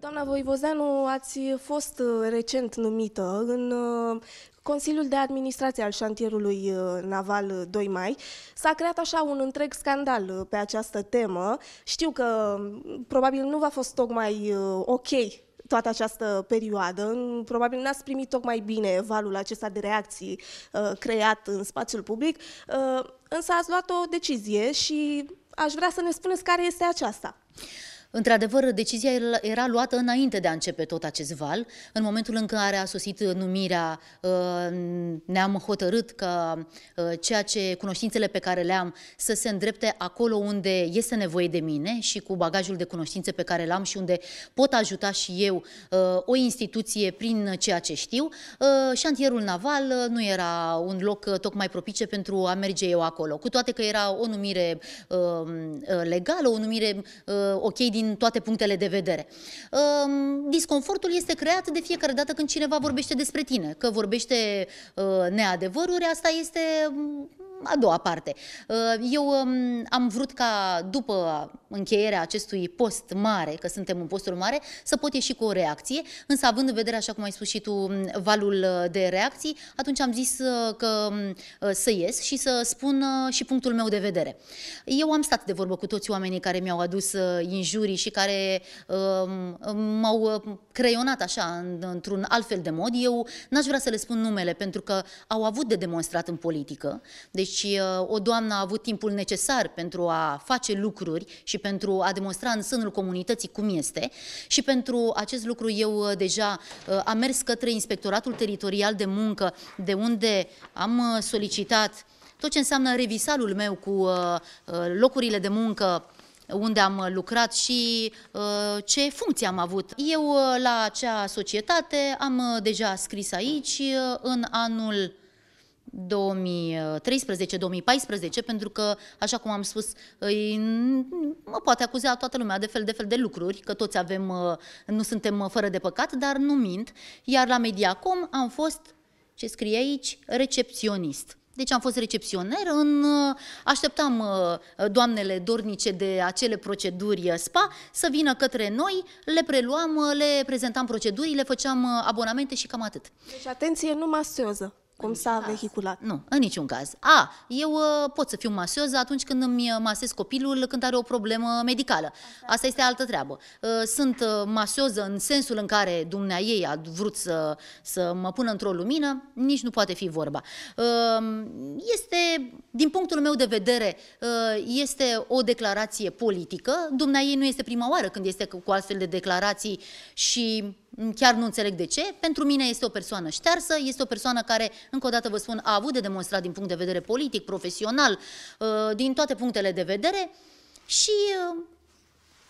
Doamna Voivozeanu, ați fost uh, recent numită în uh, Consiliul de Administrație al șantierului uh, naval 2 mai. S-a creat așa un întreg scandal pe această temă. Știu că um, probabil nu v-a fost tocmai ok toată această perioadă. Probabil n-ați primit tocmai bine valul acesta de reacții creat în spațiul public, însă ați luat o decizie și aș vrea să ne spuneți care este aceasta. Într-adevăr, decizia era luată înainte de a începe tot acest val, în momentul în care a sosit numirea, uh, ne-am hotărât că uh, ceea ce cunoștințele pe care le am să se îndrepte acolo unde este nevoie de mine și cu bagajul de cunoștințe pe care l-am și unde pot ajuta și eu uh, o instituție prin ceea ce știu. Șantierul naval nu era un loc tocmai propice pentru a merge eu acolo, cu toate că era o numire legală, o numire ok din din toate punctele de vedere. Disconfortul este creat de fiecare dată când cineva vorbește despre tine, că vorbește ă, neadevăruri, asta este a doua parte. Ă, eu am vrut ca după încheierea acestui post mare, că suntem în postul mare, să pot ieși cu o reacție, însă având în vedere, așa cum ai spus și tu, valul uh, de reacții, atunci am zis uh, că uh, să ies și să spun și punctul meu de vedere. Eu am stat de vorbă cu toți oamenii care mi-au adus injurii și care m-au creionat așa, într-un alt fel de mod. Eu n-aș vrea să le spun numele, pentru că au avut de demonstrat în politică. Deci o doamnă a avut timpul necesar pentru a face lucruri și și pentru a demonstra în sânul comunității cum este și pentru acest lucru eu uh, deja uh, am mers către Inspectoratul Teritorial de Muncă, de unde am uh, solicitat tot ce înseamnă revisalul meu cu locurile de muncă unde am lucrat și uh, ce funcție am avut. Eu la acea societate am deja scris aici în anul 2013-2014, pentru că, așa cum am spus, îi, mă poate acuza toată lumea de fel de fel de lucruri, că toți avem, uh, nu suntem fără de păcat, dar nu mint. Iar la Mediacom am fost, ce scrie aici, recepționist. Deci am fost recepționer, în, uh, așteptam uh, doamnele dornice de acele proceduri SPA să vină către noi, le preluam, le prezentam procedurile, făceam abonamente și cam atât. Deci atenție, nu masează. Cum s-a vehiculat? Nu, în niciun caz. A, eu uh, pot să fiu masioză atunci când îmi uh, masez copilul când are o problemă medicală. Asta este altă treabă. Uh, sunt masioză în sensul în care dumnea ei a vrut să, să mă pună într-o lumină, nici nu poate fi vorba. Este, din punctul meu de vedere, este o declarație politică. Dumnea ei nu este prima oară când este cu astfel de declarații și Mm, chiar nu înțeleg de ce, pentru mine este o persoană ștearsă, este o persoană care, încă o dată vă spun, a avut de demonstrat din punct de vedere politic, profesional, uh, din toate punctele de vedere și uh,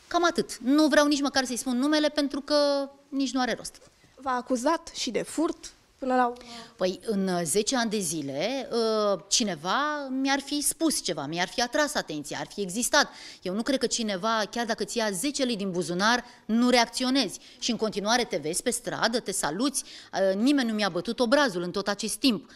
cam atât. Nu vreau nici măcar să-i spun numele pentru că nici nu are rost. V-a acuzat și de furt, până la urmă? Păi în 10 uh, ani de zile uh, cineva mi-ar fi spus ceva, mi-ar fi atras atenția, ar fi existat. Eu nu cred că cineva, chiar dacă ți ia 10 lei din buzunar, nu reacționezi și în continuare te vezi pe stradă, te saluți, uh, nimeni nu mi-a bătut obrazul în tot acest timp.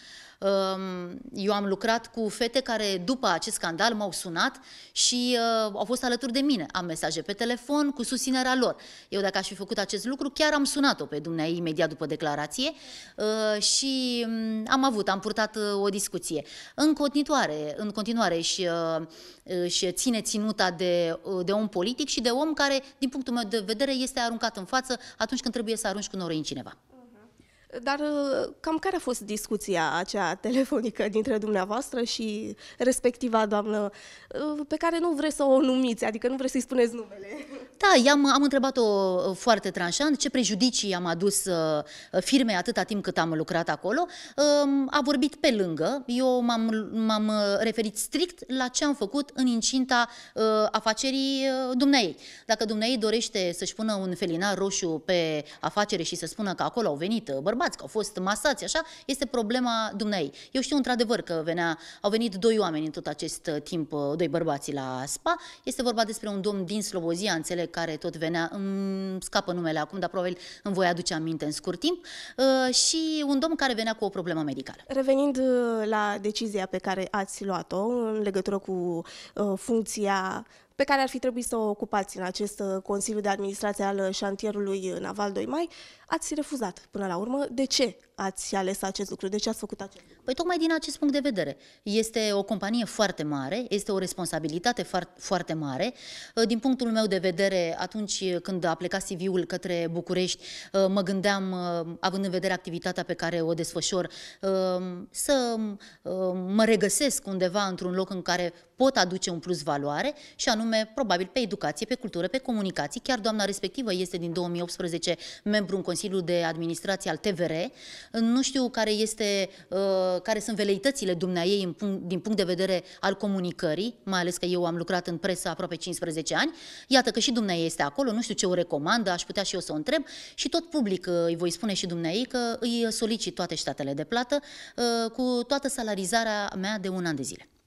Eu am lucrat cu fete care după acest scandal m-au sunat și uh, au fost alături de mine. Am mesaje pe telefon cu susținerea lor. Eu dacă aș fi făcut acest lucru, chiar am sunat-o pe dumneai imediat după declarație uh, și mm, am avut, am purtat uh, o discuție. În continuare, în continuare și și ține ținuta de, de om politic și de om care, din punctul meu de vedere, este aruncat în față atunci când trebuie să arunci cu noroi în cineva. Dar uh, cam care a fost discuția acea telefonică dintre dumneavoastră și respectiva doamnă uh, pe care nu vreți să o numiți, adică nu vreți să-i spuneți numele? Da, i-am, am întrebat-o uh, foarte tranșant ce prejudicii am adus uh, firmei atâta timp cât am lucrat acolo. Um, a vorbit pe lângă, eu m-am, m-am uh, referit strict la ce am făcut în incinta afacerii dumneai. Dacă dumneai dorește să-și pună un felinar roșu pe afacere și să spună că acolo au venit bărbați, că au fost masați, așa, este problema dumneai. Eu știu într-adevăr că venea, au venit doi oameni în tot acest timp, doi bărbați la spa. Este vorba despre un domn din Slobozia, înțeleg care tot venea, îmi scapă numele acum, dar probabil îmi voi aduce aminte în scurt timp, uh, și un domn care venea cu o problemă medicală. Revenind uh, la decizia pe care ați luat-o în legătură cu uh, funcția pe care ar fi trebuit să o ocupați în acest uh, Consiliu de Administrație al uh, șantierului uh, Naval 2 Mai, ați refuzat până la urmă. De ce ați ales acest lucru? De ce ați făcut acest lucru? Păi tocmai din acest punct de vedere. Este o companie foarte mare, este o responsabilitate foarte mare. Din punctul meu de vedere, atunci când a plecat CV-ul către București, mă gândeam, având în vedere activitatea pe care o desfășor, să mă regăsesc undeva într-un loc în care pot aduce un plus valoare și anume anume probabil pe educație, pe cultură, pe comunicații. Chiar doamna respectivă este din 2018 membru în Consiliul de Administrație al TVR. Nu știu care, este, uh, care sunt veleitățile dumneaei din punct de vedere al comunicării, mai ales că eu am lucrat în presă aproape 15 ani. Iată că și dumneai este acolo, nu știu ce o recomandă, aș putea și eu să o întreb și tot public uh, îi voi spune și dumneai că îi solicit toate statele de plată uh, cu toată salarizarea mea de un an de zile.